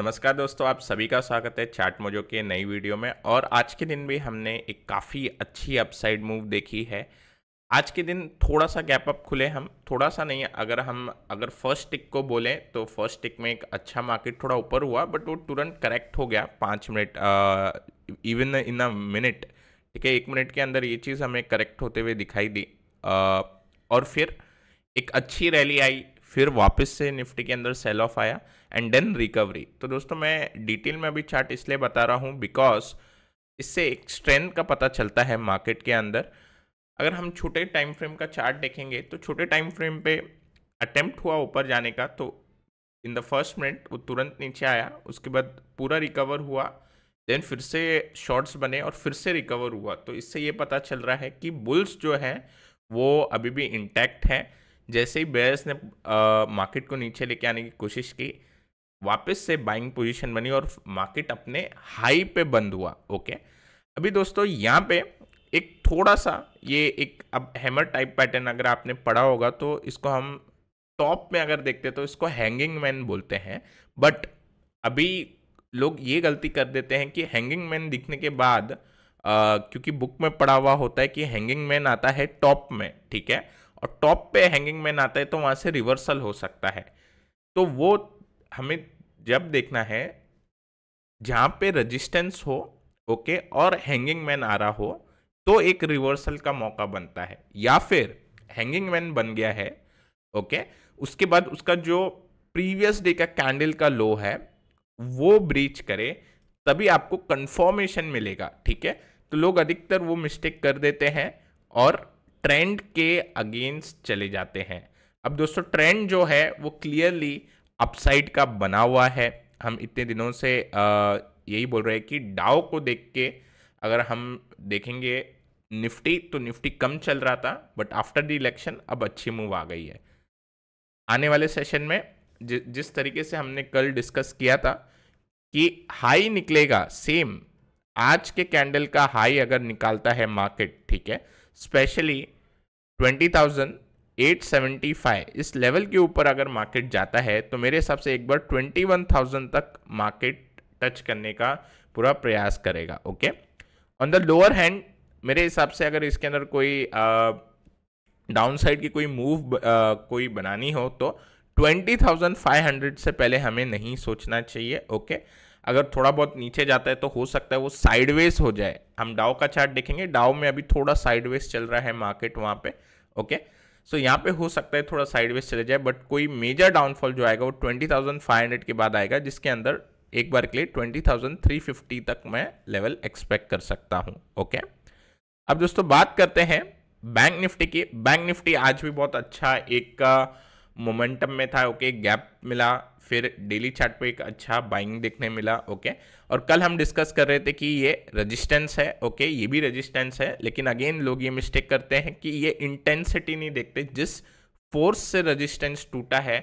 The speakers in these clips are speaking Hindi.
नमस्कार दोस्तों आप सभी का स्वागत है चार्ट मोजो के नई वीडियो में और आज के दिन भी हमने एक काफ़ी अच्छी अपसाइड मूव देखी है आज के दिन थोड़ा सा गैप अप खुले हम थोड़ा सा नहीं अगर हम अगर फर्स्ट टिक को बोलें तो फर्स्ट टिक में एक अच्छा मार्केट थोड़ा ऊपर हुआ बट वो तुरंत करेक्ट हो गया पाँच minute even in a minute ठीक है एक मिनट के अंदर ये चीज़ हमें करेक्ट होते हुए दिखाई दी आ, और फिर एक अच्छी रैली आई फिर वापस से निफ्टी के अंदर सेल ऑफ आया एंड देन रिकवरी तो दोस्तों मैं डिटेल में अभी चार्ट इसलिए बता रहा हूँ बिकॉज इससे एक स्ट्रेंथ का पता चलता है मार्केट के अंदर अगर हम छोटे टाइम फ्रेम का चार्ट देखेंगे तो छोटे टाइम फ्रेम पे अटेम्प्ट हुआ ऊपर जाने का तो इन द फर्स्ट मिनट वो तुरंत नीचे आया उसके बाद पूरा रिकवर हुआ देन फिर से शॉर्ट्स बने और फिर से रिकवर हुआ तो इससे ये पता चल रहा है कि बुल्स जो हैं वो अभी भी इंटैक्ट हैं जैसे ही बेयर्स ने मार्केट को नीचे लेके आने की कोशिश की वापस से बाइंग पोजीशन बनी और मार्केट अपने हाई पे बंद हुआ ओके अभी दोस्तों यहाँ पे एक थोड़ा सा ये एक अब हैमर टाइप पैटर्न अगर आपने पढ़ा होगा तो इसको हम टॉप में अगर देखते तो इसको हैंगिंग मैन बोलते हैं बट अभी लोग ये गलती कर देते हैं कि हैंगिंग मैन दिखने के बाद आ, क्योंकि बुक में पढ़ा हुआ होता है कि हैंगिंग मैन आता है टॉप में ठीक है और टॉप पे हैंगिंग मैन आता है तो वहाँ से रिवर्सल हो सकता है तो वो हमें जब देखना है जहाँ पे रजिस्टेंस हो ओके और हैंगिंग मैन आ रहा हो तो एक रिवर्सल का मौका बनता है या फिर हैंगिंग मैन बन गया है ओके उसके बाद उसका जो प्रीवियस डे का कैंडल का लो है वो ब्रीच करे तभी आपको कंफर्मेशन मिलेगा ठीक है तो लोग अधिकतर वो मिस्टेक कर देते हैं और ट्रेंड के अगेंस्ट चले जाते हैं अब दोस्तों ट्रेंड जो है वो क्लियरली अपसाइड का बना हुआ है हम इतने दिनों से यही बोल रहे हैं कि डाओ को देख के अगर हम देखेंगे निफ्टी तो निफ्टी कम चल रहा था बट आफ्टर द इलेक्शन अब अच्छी मूव आ गई है आने वाले सेशन में जि, जिस तरीके से हमने कल डिस्कस किया था कि हाई निकलेगा सेम आज के कैंडल का हाई अगर निकालता है मार्केट ठीक है स्पेशली 20,875 इस लेवल के ऊपर अगर मार्केट जाता है तो मेरे हिसाब से एक बार 21,000 तक मार्केट टच करने का पूरा प्रयास करेगा okay on the lower hand मेरे हिसाब से अगर इसके अंदर कोई डाउन uh, साइड की कोई मूव uh, कोई बनानी हो तो 20,500 से पहले हमें नहीं सोचना चाहिए ओके okay? अगर थोड़ा बहुत नीचे जाता है तो हो सकता है वो साइडवेज हो जाए हम डाओ का चार्ट देखेंगे डाव में अभी थोड़ा साइडवेज चल रहा है मार्केट वहाँ पे ओके सो so, यहाँ पे हो सकता है थोड़ा साइडवेज चले जाए बट कोई मेजर डाउनफॉल जो आएगा वो ट्वेंटी थाउजेंड फाइव हंड्रेड के बाद आएगा जिसके अंदर एक बार के लिए ट्वेंटी थाउजेंड थ्री फिफ्टी तक मैं लेवल एक्सपेक्ट कर सकता हूँ ओके अब दोस्तों बात करते हैं बैंक निफ्टी की बैंक निफ्टी आज भी बहुत अच्छा एक मोमेंटम में था ओके गैप मिला फिर डेली चार्ट पे एक अच्छा बाइंग देखने मिला ओके और कल हम डिस्कस कर रहे थे कि ये रेजिस्टेंस है ओके ये भी रेजिस्टेंस है लेकिन अगेन लोग ये मिस्टेक करते हैं कि ये इंटेंसिटी नहीं देखते जिस फोर्स से रेजिस्टेंस टूटा है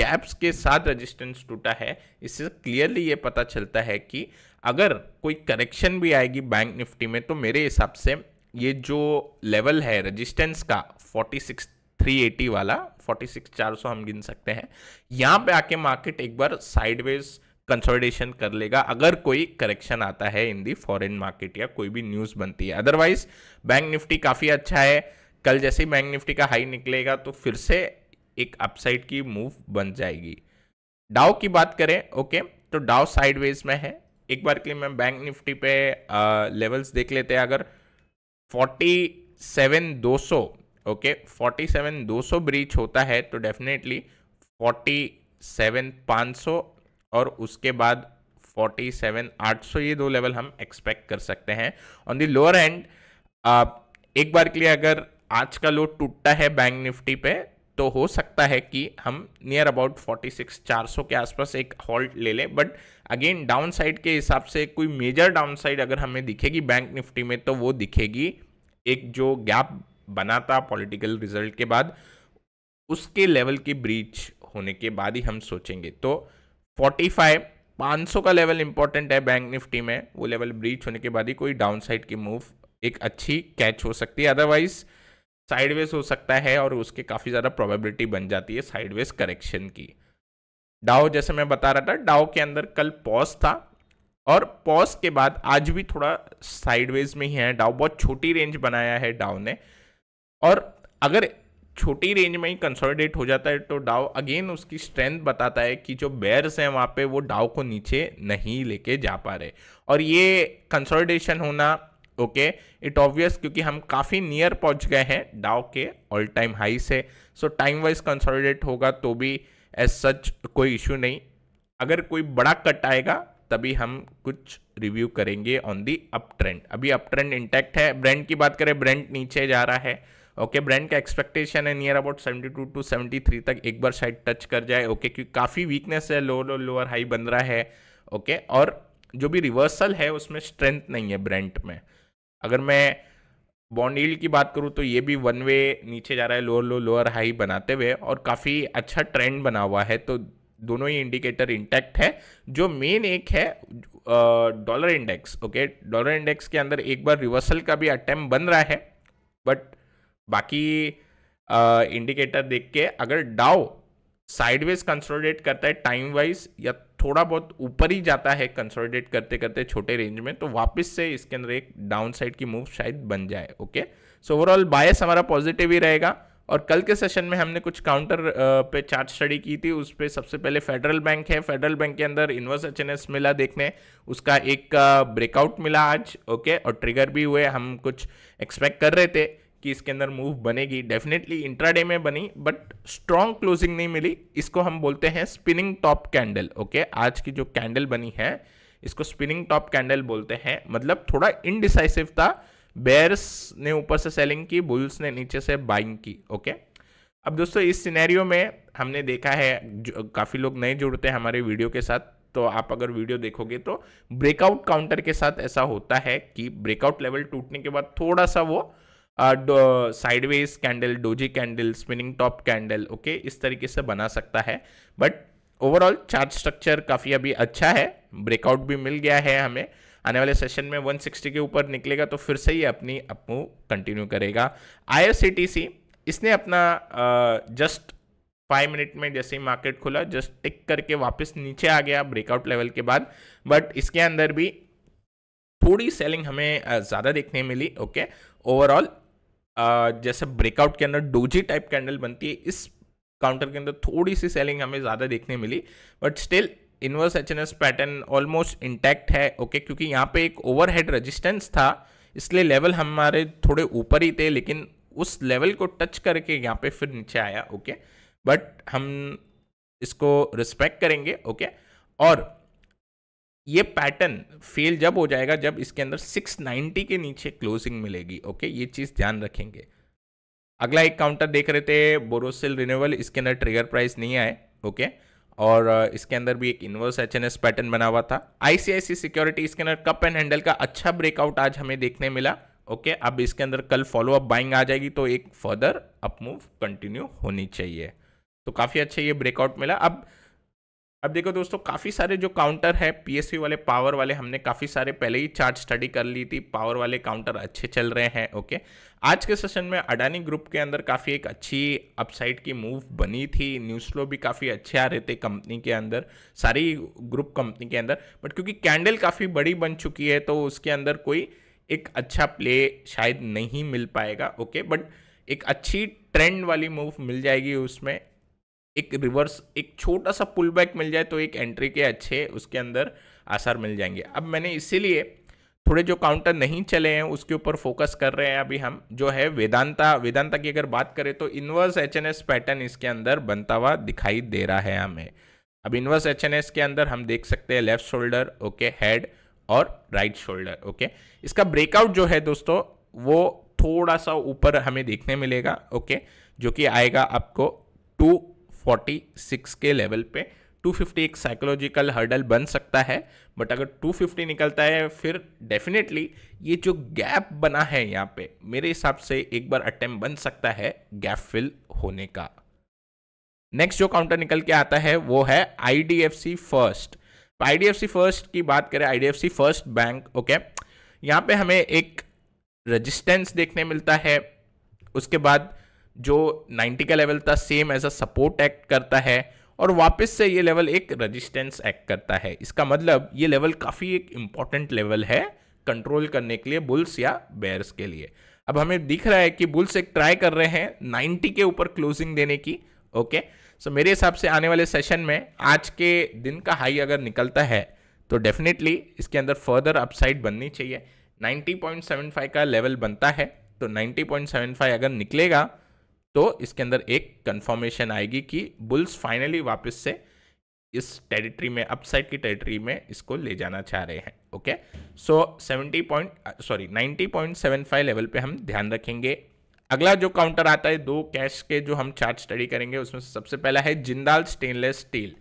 गैप्स के साथ रेजिस्टेंस टूटा है इससे क्लियरली ये पता चलता है कि अगर कोई करेक्शन भी आएगी बैंक निफ्टी में तो मेरे हिसाब से ये जो लेवल है रेजिस्टेंस का फोर्टी सिक्स थ्री एटी वाला 46,400 हम गिन सकते हैं यहाँ पे आके मार्केट एक बार साइडवेज कंसोलिडेशन कर लेगा अगर कोई करेक्शन आता है इन दी फॉरेन मार्केट या कोई भी न्यूज़ बनती है अदरवाइज बैंक निफ्टी काफ़ी अच्छा है कल जैसे ही बैंक निफ्टी का हाई निकलेगा तो फिर से एक अपसाइड की मूव बन जाएगी डाव की बात करें ओके तो डाव साइडवेज में है एक बार के लिए मैं बैंक निफ्टी पे आ, लेवल्स देख लेते हैं अगर फोर्टी सेवन दो सौ ओके फोर्टी सेवन दो सौ ब्रीच होता है तो डेफिनेटली फोर्टी सेवन पाँच सौ और उसके बाद फोर्टी सेवन आठ सौ ये दो लेवल हम एक्सपेक्ट कर सकते हैं ऑन द लोअर एंड एक बार के लिए अगर आज का लो टूटता है बैंक निफ्टी पे तो हो सकता है कि हम नियर अबाउट 46 400 के आसपास एक हॉल्ट ले लें बट अगेन डाउन साइड के हिसाब से कोई मेजर डाउन साइड अगर हमें दिखेगी बैंक निफ्टी में तो वो दिखेगी एक जो गैप बना था पॉलिटिकल रिजल्ट के बाद उसके लेवल की ब्रीच होने के बाद ही हम सोचेंगे तो 45 500 का लेवल इंपॉर्टेंट है बैंक निफ्टी में वो लेवल ब्रीच होने के बाद ही कोई साइड की मूव एक अच्छी कैच हो सकती है अदरवाइज साइडवेज हो सकता है और उसके काफ़ी ज़्यादा प्रोबेबिलिटी बन जाती है साइडवेज करेक्शन की डाओ जैसे मैं बता रहा था डाओ के अंदर कल पॉज था और पॉज के बाद आज भी थोड़ा साइडवेज में ही है डाओ बहुत छोटी रेंज बनाया है डाओ ने और अगर छोटी रेंज में ही कंसोलिडेट हो जाता है तो डाव अगेन उसकी स्ट्रेंथ बताता है कि जो बेयर्स हैं वहाँ पे वो डाव को नीचे नहीं लेके जा पा रहे और ये कंसोलिडेशन होना ओके इट ऑब्वियस क्योंकि हम काफ़ी नियर पहुँच गए हैं डाव के ऑल टाइम हाई से सो टाइम वाइज कंसोलिडेट होगा तो भी एज सच कोई इशू नहीं अगर कोई बड़ा कट आएगा तभी हम कुछ रिव्यू करेंगे ऑन दी अप ट्रेंड अभी अप ट्रेंड इंटैक्ट है ब्रांड की बात करें ब्रांड नीचे जा रहा है ओके ब्रांड का एक्सपेक्टेशन है नियर अबाउट 72 टू 73 तक एक बार साइड टच कर जाए ओके okay, क्योंकि काफ़ी वीकनेस है लोअर लो, लोअर हाई बन रहा है ओके okay, और जो भी रिवर्सल है उसमें स्ट्रेंथ नहीं है ब्रांड में अगर मैं बॉन्ड की बात करूँ तो ये भी वन वे नीचे जा रहा है लोअर लो लोअर हाई बनाते हुए और काफ़ी अच्छा ट्रेंड बना हुआ है तो दोनों ही इंडिकेटर इंटैक्ट है जो मेन एक है dollar index okay dollar index के अंदर एक बार रिवर्सल का भी अटैम्प बन रहा है बट बाकी इंडिकेटर देख के अगर डाओ साइडवेज कंसोलिडेट करता है टाइम वाइज या थोड़ा बहुत ऊपर ही जाता है कंसोलिडेट करते करते छोटे रेंज में तो वापस से इसके अंदर एक डाउन साइड की मूव शायद बन जाए ओके सो ओवरऑल बायस हमारा पॉजिटिव ही रहेगा और कल के सेशन में हमने कुछ काउंटर पे चार्ट स्टडी की थी उस पर सबसे पहले फेडरल बैंक है फेडरल बैंक के अंदर इन्वर्स एच मिला देखने उसका एक ब्रेकआउट मिला आज ओके और ट्रिगर भी हुए हम कुछ एक्सपेक्ट कर रहे थे कि इसके अंदर मूव बनेगी डेफिनेटली इंट्राडे में बनी बट स्ट्रॉन्ग क्लोजिंग नहीं मिली इसको हम बोलते हैं स्पिनिंग टॉप कैंडल ओके आज की जो कैंडल बनी है इसको स्पिनिंग टॉप कैंडल बोलते हैं मतलब थोड़ा इनडिसाइसिव था बेयर्स ने ऊपर से सेलिंग की बुल्स ने नीचे से बाइंग की ओके अब दोस्तों इस सिनेरियो में हमने देखा है काफ़ी लोग नए जुड़ते हैं हमारे वीडियो के साथ तो आप अगर वीडियो देखोगे तो ब्रेकआउट काउंटर के साथ ऐसा होता है कि ब्रेकआउट लेवल टूटने के बाद थोड़ा सा वो sideways candle doji candle spinning top candle okay इस तरीके से बना सकता है बट ओवरऑल चार्ट स्ट्रक्चर काफ़ी अभी अच्छा है ब्रेकआउट भी मिल गया है हमें आने वाले सेशन में 160 के ऊपर निकलेगा तो फिर से ही अपनी अपू कंटिन्यू करेगा आई इसने अपना जस्ट फाइव मिनट में जैसे ही मार्केट खुला जस्ट टिक करके वापस नीचे आ गया ब्रेकआउट लेवल के बाद बट इसके अंदर भी थोड़ी सेलिंग हमें ज़्यादा देखने मिली ओके ओवरऑल जैसे ब्रेकआउट के अंदर डोजी टाइप कैंडल बनती है इस काउंटर के अंदर थोड़ी सी सेलिंग हमें ज़्यादा देखने मिली but still inverse H pattern almost intact है ओके okay? क्योंकि यहाँ पे एक ओवरहेड रेजिस्टेंस था इसलिए लेवल हमारे थोड़े ऊपर ही थे लेकिन उस लेवल को टच करके यहाँ पे फिर नीचे आया ओके okay? बट हम इसको रिस्पेक्ट करेंगे ओके okay? और ये पैटर्न फेल जब हो जाएगा जब इसके अंदर 690 के नीचे क्लोजिंग मिलेगी ओके ये चीज़ ध्यान रखेंगे अगला एक काउंटर देख रहे थे बोरोसिल रिन्यूअल इसके अंदर ट्रिगर प्राइस नहीं आए ओके और इसके अंदर भी एक inverse H N S pattern बना हुआ था आईसीआईसी सिक्योरिटी इसके अंदर कप एंड हैंडल का अच्छा ब्रेकआउट आज हमें देखने मिला ओके अब इसके अंदर कल फॉलो अप बाइंग आ जाएगी तो एक फर्दर अप मूव कंटिन्यू होनी चाहिए तो काफ़ी अच्छा ये ब्रेकआउट मिला अब अब देखो दोस्तों काफ़ी सारे जो काउंटर है पी वाले पावर वाले हमने काफ़ी सारे पहले ही चार्ट स्टडी कर ली थी पावर वाले काउंटर अच्छे चल रहे हैं ओके आज के सेशन में अडानी ग्रुप के अंदर काफ़ी एक अच्छी अपसाइड की मूव बनी थी न्यूज़ फ्लो भी काफ़ी अच्छे आ रहे थे कंपनी के अंदर सारी ग्रुप कंपनी के अंदर बट क्योंकि कैंडल काफ़ी बड़ी बन चुकी है तो उसके अंदर कोई एक अच्छा प्ले शायद नहीं मिल पाएगा ओके बट एक अच्छी ट्रेंड वाली मूव मिल जाएगी उसमें एक रिवर्स एक छोटा सा पुल बैक मिल जाए तो एक एंट्री के अच्छे उसके अंदर आसार मिल जाएंगे अब मैंने इसीलिए थोड़े जो काउंटर नहीं चले हैं उसके ऊपर फोकस कर रहे हैं अभी हम जो है वेदांता वेदांता की अगर बात करें तो इन्वर्स एच पैटर्न इसके अंदर बनता हुआ दिखाई दे रहा है हमें अब इन्वर्स एच के अंदर हम देख सकते हैं लेफ्ट शोल्डर ओके हेड और राइट शोल्डर ओके इसका ब्रेकआउट जो है दोस्तों वो थोड़ा सा ऊपर हमें देखने मिलेगा ओके जो कि आएगा आपको टू 46 के लेवल पे 250 एक साइकोलॉजिकल हर्डल बन सकता है बट अगर 250 निकलता है फिर डेफिनेटली ये जो गैप बना है यहाँ पे मेरे हिसाब से एक बार अटेम्प्ट बन सकता है गैप फिल होने का नेक्स्ट जो काउंटर निकल के आता है वो है आई फर्स्ट आई फर्स्ट की बात करें आई फर्स्ट बैंक ओके यहाँ पे हमें एक रजिस्टेंस देखने मिलता है उसके बाद जो 90 का लेवल था same as a support act करता है और वापस से ये लेवल एक रेजिस्टेंस एक्ट करता है इसका मतलब ये लेवल काफ़ी एक इम्पॉर्टेंट लेवल है कंट्रोल करने के लिए बुल्स या बेयर्स के लिए अब हमें दिख रहा है कि बुल्स एक ट्राई कर रहे हैं 90 के ऊपर क्लोजिंग देने की ओके सो so, मेरे हिसाब से आने वाले सेशन में आज के दिन का हाई अगर निकलता है तो डेफिनेटली इसके अंदर फर्दर अपसाइड बननी चाहिए 90.75 का लेवल बनता है तो 90.75 अगर निकलेगा तो इसके अंदर एक कंफर्मेशन आएगी कि बुल्स फाइनली वापस से इस टेरिटरी में अपसाइड की टेरिटरी में इसको ले जाना चाह रहे हैं okay so seventy point sorry ninety point seven five level पे हम ध्यान रखेंगे अगला जो काउंटर आता है दो कैश के जो हम चार्ट स्टडी करेंगे उसमें सबसे पहला है जिंदाल स्टेनलेस स्टील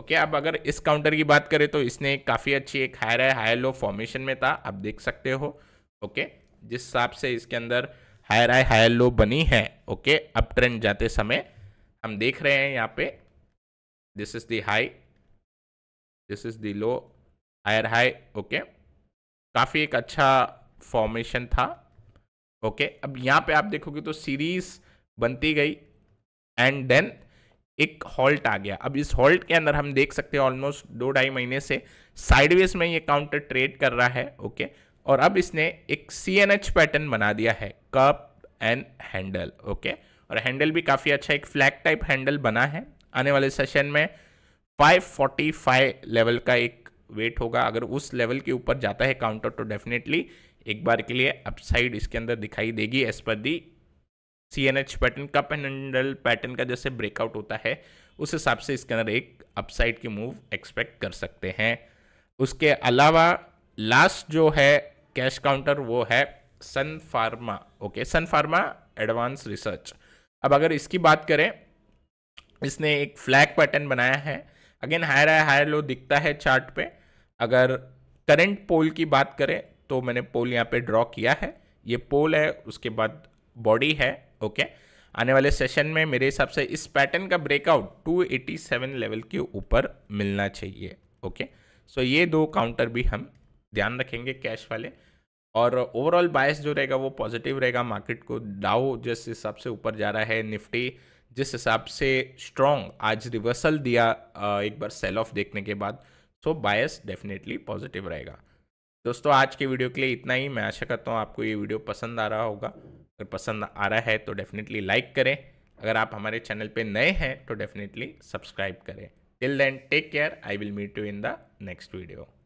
ओके अब अगर इस काउंटर की बात करें तो इसने काफ़ी अच्छी एक हायर है हायर लो फॉर्मेशन में था आप देख सकते हो ओके जिस हिसाब से इसके अंदर हायर आई हायर लो बनी है ओके अप ट्रेंड जाते समय हम देख रहे हैं यहाँ पे this is the high this is the low higher high okay काफ़ी एक अच्छा फॉर्मेशन था ओके okay, अब यहाँ पे आप देखोगे तो सीरीज बनती गई एंड देन एक हॉल्ट आ गया अब इस हॉल्ट के अंदर हम देख सकते हैं ऑलमोस्ट दो ढाई महीने से साइडवेज में ये काउंटर ट्रेड कर रहा है ओके okay? और अब इसने एक सी एन एच पैटर्न बना दिया है कप एंड हैंडल ओके और हैंडल भी काफ़ी अच्छा एक फ्लैग टाइप हैंडल बना है आने वाले सेशन में 545 लेवल का एक वेट होगा अगर उस लेवल के ऊपर जाता है काउंटर तो डेफिनेटली एक बार के लिए अपसाइड इसके अंदर दिखाई देगी एज पर the C N H pattern cup and handle pattern का जैसे ब्रेकआउट होता है उस हिसाब से इसके अंदर एक अपसाइड की मूव एक्सपेक्ट कर सकते हैं उसके अलावा लास्ट जो है कैश काउंटर वो है Sun Pharma okay Sun Pharma advance research अब अगर इसकी बात करें इसने एक फ्लैग पैटर्न बनाया है again higher high higher low दिखता है चार्ट पे अगर करंट पोल की बात करें तो मैंने पोल यहाँ पे ड्रॉ किया है ये पोल है उसके बाद बॉडी है ओके आने वाले सेशन में मेरे हिसाब से इस पैटर्न का ब्रेकआउट 287 लेवल के ऊपर मिलना चाहिए ओके सो so ये दो काउंटर भी हम ध्यान रखेंगे कैश वाले और ओवरऑल बायस जो रहेगा वो पॉजिटिव रहेगा मार्केट को डाउ जिस हिसाब से ऊपर जा रहा है निफ्टी जिस हिसाब से स्ट्रॉन्ग आज रिवर्सल दिया एक बार सेल ऑफ देखने के बाद सो बायस डेफिनेटली पॉजिटिव रहेगा दोस्तों आज के वीडियो के लिए इतना ही मैं आशा करता हूँ आपको ये वीडियो पसंद आ रहा होगा अगर पसंद आ रहा है तो डेफिनेटली लाइक करें अगर आप हमारे चैनल पे नए हैं तो डेफिनेटली सब्सक्राइब करें till then take care I will meet you in the next video